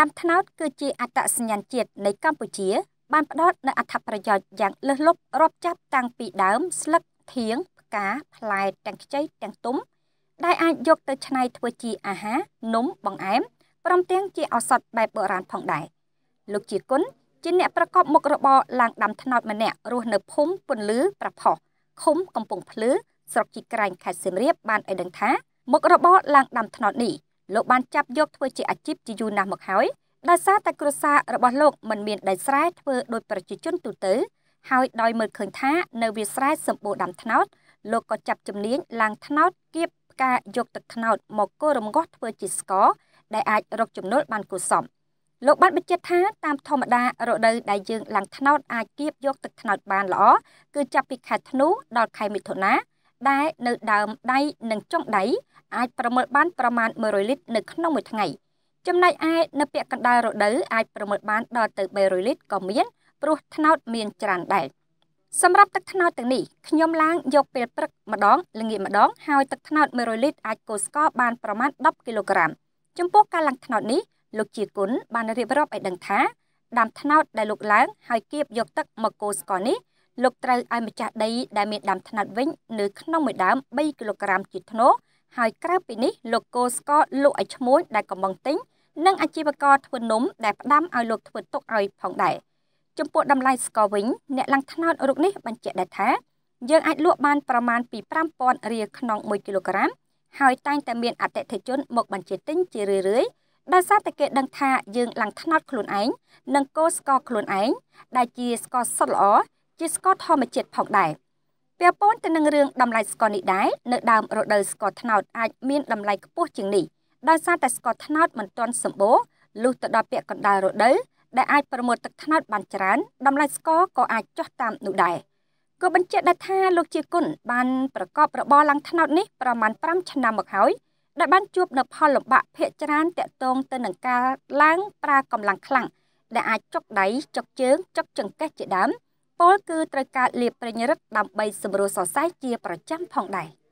ដាំត្នោតគឺជាអត្តសញ្ញាណជាតិនៃកម្ពុជា បានផ្ដល់នូវអត្ថប្រយោជន៍យ៉ាងលើសលប់រាប់ចាប់តាំងពីដើមស្លឹកធៀងផ្កាផ្លែទាំងខ្ចីទាំងទុំដែលអាចយកទៅច្នៃធ្វើជាអាហារនំបង្អែមព្រមទាំងជាឱសថបែបបុរាណផងដែរលោកជាគុណជាអ្នកប្រកបមុខរបរឡើងដាំត្នោតម្នាក់រស់នៅភូមិពន្លឺប្រផោះឃុំកំពង់ភ្លឺស្រុកជីក្រែងខេត្តសៀមរាប បានឲ្យដឹងថាមុខរបរឡើងដាំត្នោតនេះលោកបានចាប់យកធ្វើជាអាជីពជាយូរណាស់មកហើយដោយសារតែគ្រួសាររបស់លោកមិនមានដីស្រែធ្វើដោយប្រជាជនទូទៅ ហើយដោយមើលឃើញថា នៅវាលស្រែសម្បូរដាំត្នោតលោកក៏ចាប់ជំនាញឡើងត្នោតគៀបផ្កាយក ទឹកត្នោតមកកូររំងាស់ធ្វើជាស្ករដែលអាចរកចំណូលបានគួរសមលោកបានបញ្ជាក់ថាតាមធម្មតារដូវដែលយើងឡើងត្នោតអាចគៀបយកទឹកត្នោតបានល្អគឺចាប់ពីខែធ្នូដល់ខែមិថុនាដែរនៅដើមដៃនិងចុងដៃអាចប្រមូលបានប្រមាណ100លីត្រនៅក្នុងមួយថ្ងៃ ចំណែកឯនៅពាក់កណ្ដាលរដូវអាចប្រមូលបានដល់ទៅ300លីត្រក៏មានព្រោះត្នោត មានច្រើនដែរសម្រាប់ទឹកត្នោតទាំងនេះខ្ញុំឡើងយកពេលព្រឹកម្ដងល្ងាចម្ដងហើយទឹកត្នោត100លីត្រអាចកូរស្ករបានប្រមាណ10គីឡូក្រាមចំពោះការឡើងត្នោតនេះលោកជាគុណបានរៀបរាប់ឲ្យដឹងថាដាំត្នោតដែលលោកឡើងហើយគៀបយកទឹកមកកូរស្ករនេះលោកត្រូវឲ្យម្ចាស់ដីដែលមានដាំត្នោតវិញនៅក្នុងមួយដើម3គីឡូក្រាមជាថ្នូរហើយក្រៅពីនេះលោកគោស្ករលក់ឲ្យឈ្មួញដែលកំងទិញនិងអាជីវករធ្វើនំ ដែលផ្ដាំឲ្យលោកធ្វើទុកឲ្យផងដែរចំពោះតម្លៃស្ករវិញ អ្នកឡើងថ្នោតរូបនេះបញ្ជាក់ដែរថាយើងអាចលក់បានប្រមាណពី5000រៀលក្នុង1គីឡូក្រាមហើយតែងតែមានអតិថិជនមកបញ្ជាទិញជារឿយរឿយដោយសារតែគេដឹងថាយើងឡើងថ្នោតខ្លួនឯងនិងកោស្ករខ្លួនឯងដែលជាស្ករសុទ្ធល្អជាស្ករធម្មជាតិផងដែរពាក់ព័ន្ធទៅនឹងរឿងតម្លៃស្ករនេះដែរនៅដើមរដូវស្ករត្នោតអាចមានតម្លៃខ្ពស់ជាងនេះដោយសារតែស្ករត្នោតមិនទាន់សម្បូរលុះទៅដល់ពាក់កណ្ដាលរដូវដែលអាចប្រមូលទឹកត្នោតបានច្រើនតម្លៃស្ករក៏អាចចុះតាមនោះដែរក៏បញ្ជាក់ដែរថាលោកជាគុណបានប្រកបរបរឡើងត្នោតនេះប្រមាណ5ឆ្នាំមកហើយដែលបានជួបនៅផលលំបាកភ័យច្រានតាក់ទងទៅនឹងការឡើងប្រើកម្លាំងខ្លាំងដែលអាចចុកដៃចុកជើងចុកចង្កេះជាដើមពលគឺត្រូវកើតលាបប្រេងរឹតដើម្បីសម្រួលសរសៃជាប្រចាំផងដែរ។